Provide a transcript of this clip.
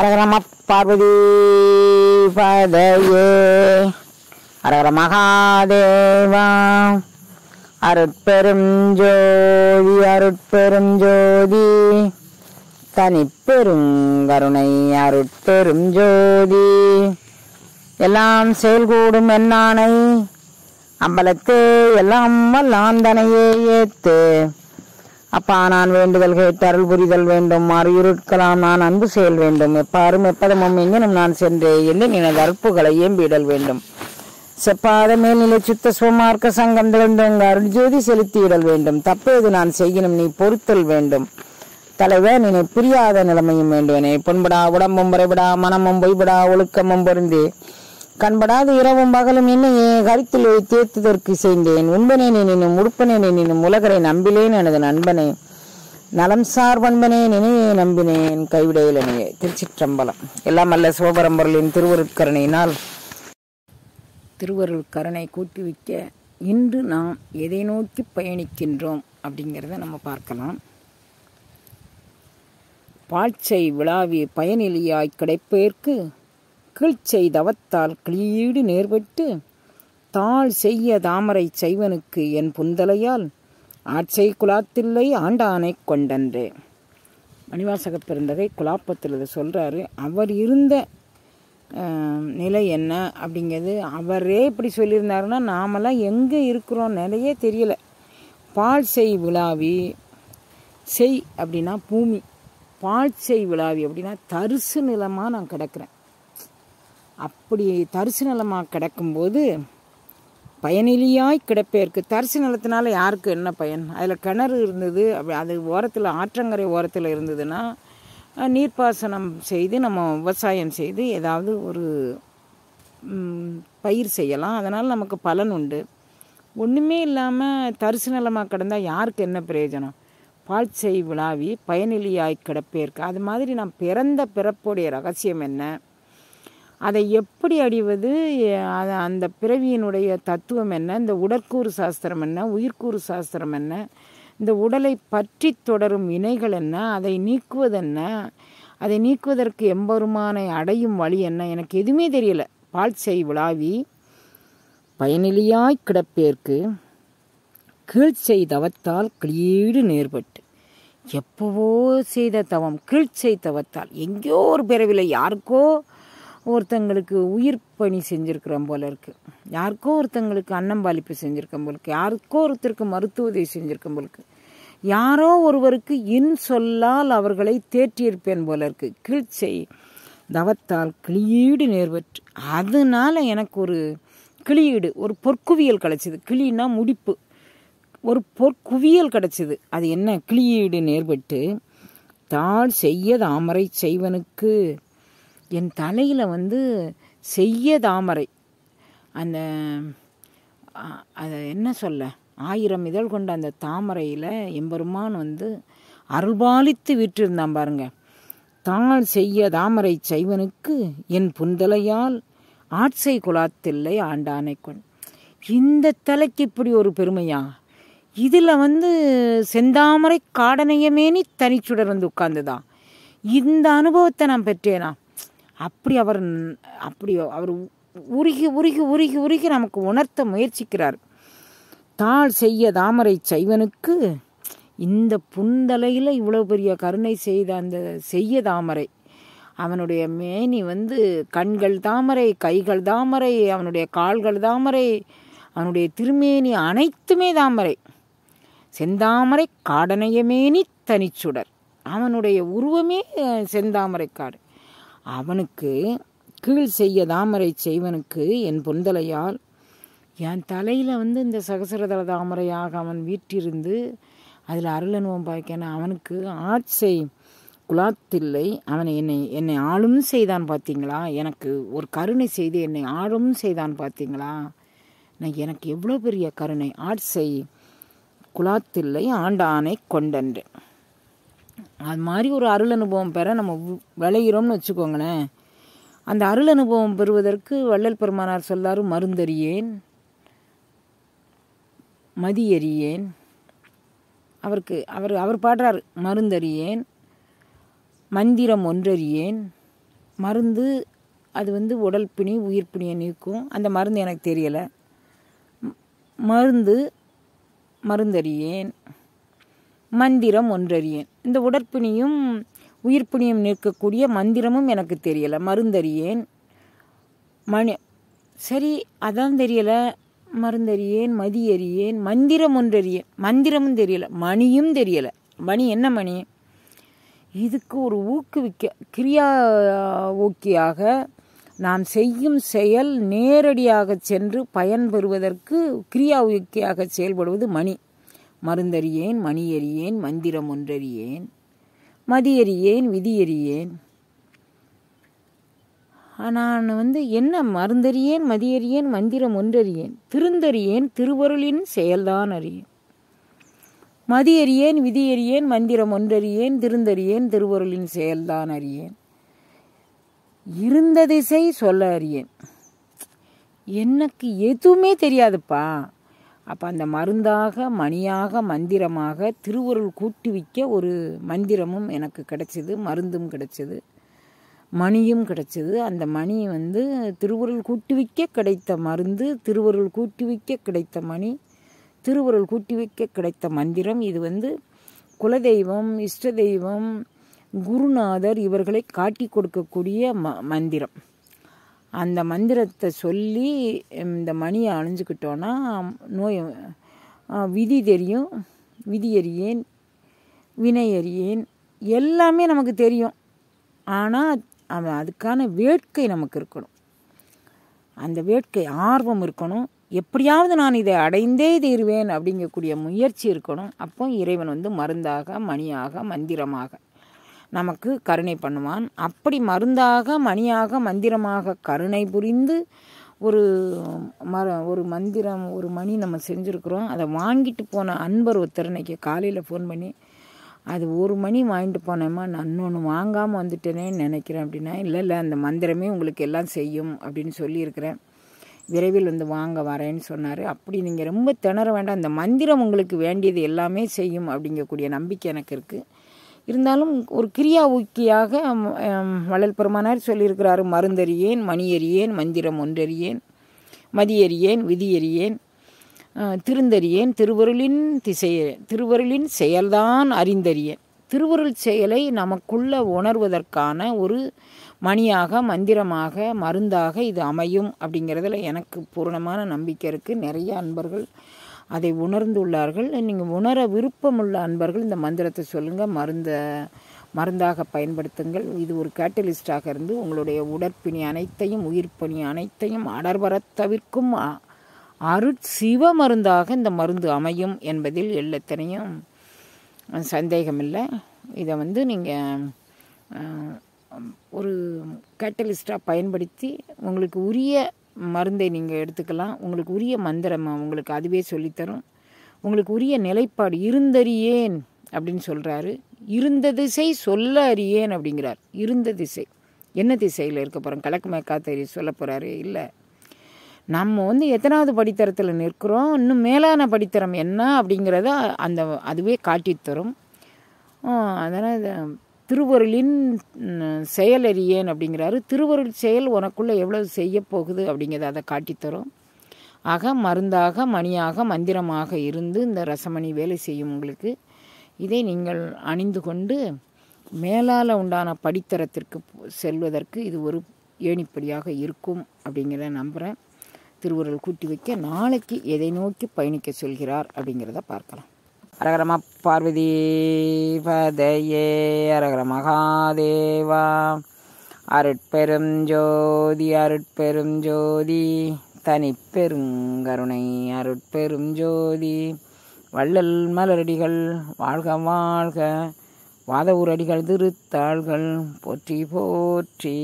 அரகரம பார்வதி பதையே அரகர மகாதேவா அருட்பெரும் ஜோதி அருட்பெரும் ஜோதி தனிப்பெரும் கருணை அருட்பெரும் ஜோதி எல்லாம் செயல்கூடும் என்னானை அம்பலத்தே எல்லாம் வல்லாந்தனையே ஏத்து அப்பா நான் வேண்டுதல் அருள் புரிதல் வேண்டும் மாறு நான் அன்பு செயல் வேண்டும் எப்பாரும் எப்பதமும் எங்கனும் நான் சென்றே என்று எனது அற்புகளை ஏம்பிடல் வேண்டும் செப்பாத மேல்நிலை சுத்த சுமார்க்க சங்கம் திறந்தோங்க ஜோதி செலுத்திவிடல் வேண்டும் தப்பேது நான் செய்யணும் நீ பொறுத்தல் வேண்டும் தலைவர் நினை புரியாத நிலைமையும் வேண்டுவனே புண்படா உடம்பும் முறைபடா மனமும் பொய்படா ஒழுக்கமும் பொருந்தே கண்படாத இரவும் பகலும் என்னையே கருத்தில் தேர்த்துதற்கு செய்தேன் உண்பனே நினும் உடுப்பனேனே நினும் உலகரை நம்பிலேன் எனது நண்பனே நலம் சார் பண்பனே நினையே நம்பினேன் கைவிடையிலனையே திருச்சிற்றம்பலம் எல்லாம் அல்ல சோபரம்பொருளின் திருவருட்கருணையினால் திருவருட்கருணை கூட்டுவிக்க இன்று நாம் எதை நோக்கி பயணிக்கின்றோம் அப்படிங்கிறத நம்ம பார்க்கலாம் பாட்சை விழாவி பயனிலியாய் கிடைப்பேற்கு கீழ்ச்செய் தவத்தால் கிளீடு நேர்பட்டு தாள் செய்ய தாமரை செய்வனுக்கு என் புந்தலையால் ஆட்சை குலாத்தில்லை ஆண்டானை கொண்டன்றே மணிவாசக பிறந்தகை குலாப்பத்தில் சொல்கிறாரு அவர் இருந்த நிலை என்ன அப்படிங்கிறது அவரே இப்படி சொல்லியிருந்தாருன்னா நாமெல்லாம் எங்கே இருக்கிறோம் நிறைய தெரியல பால் செய் விழாவி செய் அப்படின்னா பூமி பால் செய் விழாவி அப்படின்னா தரிசு நிலமாக நான் கிடக்கிறேன் அப்படி தரிசு நிலமாக கிடக்கும்போது பயனிலியாய் கிடப்பேருக்கு தரிசு நிலத்தினால யாருக்கு என்ன பயன் அதில் கிணறு இருந்தது அப்படி அது ஓரத்தில் ஆற்றங்கரை ஓரத்தில் இருந்ததுன்னா நீர்ப்பாசனம் செய்து நம்ம விவசாயம் செய்து ஏதாவது ஒரு பயிர் செய்யலாம் அதனால் நமக்கு பலன் உண்டு ஒன்றுமே இல்லாமல் தரிசு நிலமாக கிடந்தால் யாருக்கு என்ன பிரயோஜனம் பால் செய் விழாவி பயனிலியாய் கிடப்பேருக்கு அது மாதிரி நான் பிறந்த பிறப்புடைய ரகசியம் என்ன அதை எப்படி அடிவது அந்த பிறவியினுடைய தத்துவம் என்ன இந்த உடற்கூறு சாஸ்திரம் என்ன உயிர்கூறு சாஸ்திரம் என்ன இந்த உடலை பற்றி தொடரும் இணைகள் என்ன அதை நீக்குவதென்ன அதை நீக்குவதற்கு எம்பெருமானை அடையும் வழி என்ன எனக்கு எதுவுமே தெரியல பால் செய் விழாவி பயனிலியாய் கிடப்பேற்கு கீழ் தவத்தால் கிளீடு நேர்பட்டு எப்போவோ செய்த தவம் கீழ்ச்சை தவத்தால் எங்கேயோ ஒரு பிறவில யாருக்கோ ஒருத்தங்களுக்கு உயிர் பணி செஞ்சுருக்கிறோம் போல இருக்குது யாருக்கோ ஒருத்தங்களுக்கு அன்னம் பாலிப்பு செஞ்சுருக்கோம் போல இருக்குது யாருக்கோ ஒருத்தருக்கு மருத்துவ உதவி செஞ்சுருக்கோம் போல இருக்குது யாரோ ஒருவருக்கு இன் சொல்லால் அவர்களை தேற்றியிருப்பேன் போல இருக்குது கிழ்ச்சை தவத்தால் கிளியீடு நேர்வற்று அதனால் எனக்கு ஒரு கிளியீடு ஒரு பொற்குவியல் கிடச்சிது கிளின்னா முடிப்பு ஒரு பொற்குவியல் கிடச்சிது அது என்ன கிளியீடு நேர்பட்டு தாழ் செய்ய தாமரை செய்வனுக்கு என் தலையில் வந்து செய்ய தாமரை அந்த அதை என்ன சொல்ல ஆயிரம் இதழ் கொண்ட அந்த தாமரையில் எம்பெருமான் வந்து அருள்பாலித்து விட்டிருந்தான் பாருங்க தாள் செய்ய தாமரை செய்வனுக்கு என் புந்தலையால் ஆட்சை குலாத்தில்லை ஆண்டானை கொண் இந்த தலைக்கு இப்படி ஒரு பெருமையா இதில் வந்து செந்தாமரை காடனையமேனி தனிச்சுடர் வந்து உட்கார்ந்துதான் இந்த அனுபவத்தை நான் பெற்றேனா அப்படி அவர் அப்படி அவர் உருகி உருகி உருகி உருகி நமக்கு உணர்த்த முயற்சிக்கிறார் தாள் செய்ய தாமரை சைவனுக்கு இந்த புந்தலையில் இவ்வளோ பெரிய கருணை செய்த அந்த செய்ய தாமரை அவனுடைய மேனி வந்து கண்கள் தாமரை கைகள் தாமரை அவனுடைய கால்கள் தாமரை அவனுடைய திருமேனி அனைத்துமே தாமரை செந்தாமரை காடனையமேனி தனிச்சுடர் அவனுடைய உருவமே செந்தாமரை காடு அவனுக்கு கீழ் செய்ய தாமரை செய்வனுக்கு என் பொந்தலையால் என் தலையில் வந்து இந்த சகசரதள தாமரையாக அவன் வீட்டிருந்து அதில் அருளனுவம் பாய்க்கன அவனுக்கு ஆட்சை குலாத்தில்லை அவனை என்னை என்னை ஆளும் செய்தான் பார்த்தீங்களா எனக்கு ஒரு கருணை செய்து என்னை ஆளும் செய்தான் பார்த்தீங்களா நான் எனக்கு எவ்வளோ பெரிய கருணை ஆட்சை குலாத்தில்லை ஆண்டானை கொண்டன்றேன் அது மாதிரி ஒரு அருள் அனுபவம் பெற நம்ம விளையிறோம்னு வச்சுக்கோங்களேன் அந்த அருள் அனுபவம் பெறுவதற்கு வள்ளல் பெருமானார் சொல்லாரு மருந்தறியேன் மதியறியேன் அவருக்கு அவர் அவர் பாடுறார் மருந்தறியேன் மந்திரம் ஒன்றறியேன் மருந்து அது வந்து உடல் பிணி உயிர் பிணியை நீக்கும் அந்த மருந்து எனக்கு தெரியலை மருந்து மருந்தறியேன் மந்திரம் ஒன்றறியேன் இந்த உடற்பிணியும் உயிர்ப்பிணியும் நிற்கக்கூடிய மந்திரமும் எனக்கு தெரியலை மருந்தறியேன் மணி சரி அதான் தெரியலை மருந்தறியேன் மதி அறியேன் மந்திரம் ஒன்றறியேன் மந்திரமும் தெரியலை மணியும் தெரியலை மணி என்ன மணி இதுக்கு ஒரு ஊக்குவிக்க கிரியா ஊக்கியாக நாம் செய்யும் செயல் நேரடியாக சென்று பயன்பெறுவதற்கு கிரியா ஊக்கியாக செயல்படுவது மணி மருந்தறியேன் மணியறியேன் மந்திரம் ஒன்றறியேன் மதியறியேன் விதியறியேன் நான் வந்து என்ன மருந்தறியேன் மதியறியேன் மந்திரம் ஒன்றறியேன் திருந்தறியேன் திருவருளின் செயல்தான் அறியேன் மதியறியேன் விதியறியேன் மந்திரம் ஒன்றறியேன் திருந்தறியேன் திருவருளின் செயல்தான் அறியேன் இருந்த திசை சொல்ல அறியேன் எனக்கு எதுவுமே தெரியாதுப்பா அப்போ அந்த மருந்தாக மணியாக மந்திரமாக திருவருள் கூட்டுவிக்க ஒரு மந்திரமும் எனக்கு கிடைச்சது மருந்தும் கிடச்சிது மணியும் கிடைச்சது அந்த மணி வந்து திருவருள் கூட்டுவிக்க கிடைத்த மருந்து திருவருள் கூட்டுவிக்க கிடைத்த மணி திருவருள் கூட்டுவிக்க கிடைத்த மந்திரம் இது வந்து குலதெய்வம் இஷ்ட தெய்வம் குருநாதர் இவர்களை காட்டி கொடுக்கக்கூடிய ம மந்திரம் அந்த மந்திரத்தை சொல்லி இந்த மணியை அணிஞ்சுக்கிட்டோன்னா நோய் விதி தெரியும் விதி எறியேன் வினை எறியேன் எல்லாமே நமக்கு தெரியும் ஆனால் அவன் அதுக்கான வேட்கை நமக்கு இருக்கணும் அந்த வேட்கை ஆர்வம் இருக்கணும் எப்படியாவது நான் இதை அடைந்தே தீர்வேன் அப்படிங்கக்கூடிய முயற்சி இருக்கணும் அப்போ இறைவன் வந்து மருந்தாக மணியாக மந்திரமாக நமக்கு கருணை பண்ணுவான் அப்படி மருந்தாக மணியாக மந்திரமாக கருணை புரிந்து ஒரு மர ஒரு மந்திரம் ஒரு மணி நம்ம செஞ்சுருக்குறோம் அதை வாங்கிட்டு போன அன்பர் ஒருத்தர் இன்னைக்கு காலையில் ஃபோன் பண்ணி அது ஒரு மணி வாங்கிட்டு போனேம்மா நான் இன்னொன்று வாங்காமல் வந்துட்டேனேன்னு நினைக்கிறேன் அப்படின்னா இல்லை இல்லை அந்த மந்திரமே உங்களுக்கு எல்லாம் செய்யும் அப்படின்னு சொல்லியிருக்கிறேன் விரைவில் வந்து வாங்க வரேன்னு சொன்னார் அப்படி நீங்கள் ரொம்ப திணற வேண்டாம் அந்த மந்திரம் உங்களுக்கு வேண்டியது எல்லாமே செய்யும் அப்படிங்கக்கூடிய நம்பிக்கை எனக்கு இருக்குது இருந்தாலும் ஒரு கிரியா ஊக்கியாக வளல் பெருமானார் சொல்லியிருக்கிறாரு மருந்தறியேன் மணியறியேன் மந்திரம் ஒன்றறியேன் மதியறியேன் விதியறியேன் திருந்தறியேன் திருவருளின் திசை திருவருளின் செயல்தான் அறிந்தறியேன் திருவருள் செயலை நமக்குள்ள உணர்வதற்கான ஒரு மணியாக மந்திரமாக மருந்தாக இது அமையும் அப்படிங்கிறதுல எனக்கு பூர்ணமான நம்பிக்கை இருக்குது நிறைய அன்பர்கள் அதை உணர்ந்துள்ளார்கள் நீங்கள் உணர விருப்பமுள்ள அன்பர்கள் இந்த மந்திரத்தை சொல்லுங்கள் மருந்த மருந்தாக பயன்படுத்துங்கள் இது ஒரு கேட்டலிஸ்டாக இருந்து உங்களுடைய உடற்பிணி அனைத்தையும் உயிர்ப்பணி அனைத்தையும் அடர்வர தவிர்க்கும் அருட்சிவ மருந்தாக இந்த மருந்து அமையும் என்பதில் எல்லாத்தனையும் சந்தேகமில்லை இதை வந்து நீங்கள் ஒரு கேட்டலிஸ்டாக பயன்படுத்தி உங்களுக்கு உரிய மருந்தை நீங்கள் எடுத்துக்கலாம் உங்களுக்கு உரிய மந்திரம் உங்களுக்கு அதுவே சொல்லித்தரும் உங்களுக்கு உரிய நிலைப்பாடு இருந்தறியேன் அப்படின்னு சொல்கிறாரு இருந்த திசை சொல்ல அறியேன் அப்படிங்கிறார் இருந்த திசை என்ன திசையில் இருக்க போகிறோம் கலக்குமேக்காத்தறி சொல்ல போகிறாரு இல்லை நம்ம வந்து எத்தனாவது படித்தரத்தில் நிற்கிறோம் இன்னும் மேலான படித்தரம் என்ன அப்படிங்கிறத அந்த அதுவே காட்டித்தரும் அதனால் திருவருளின் செயலறியேன் அப்படிங்கிறாரு திருவருள் செயல் உனக்குள்ளே எவ்வளவு செய்ய போகுது அப்படிங்கிறத அதை காட்டித்தரும் ஆக மருந்தாக மணியாக மந்திரமாக இருந்து இந்த ரசமணி வேலை செய்யும் உங்களுக்கு இதை நீங்கள் அணிந்து கொண்டு மேலால் உண்டான படித்தரத்திற்கு செல்வதற்கு இது ஒரு ஏணிப்படியாக இருக்கும் அப்படிங்கிறத நம்புகிறேன் திருவுருள் கூட்டி வைக்க நாளைக்கு எதை நோக்கி பயணிக்க சொல்கிறார் அப்படிங்கிறத பார்க்கலாம் அரகரம பார்வதி பதையே அரகர மகாதேவா அருட்பெரும் ஜோதி அருட்பெரும் ஜோதி தனிப்பெருங்கருணை அருட்பெரும் ஜோதி வள்ளல் மலரடிகள் வாழ்க வாழ்க வாத ஊரடிகள் திருத்தாள்கள் போற்றி போற்றி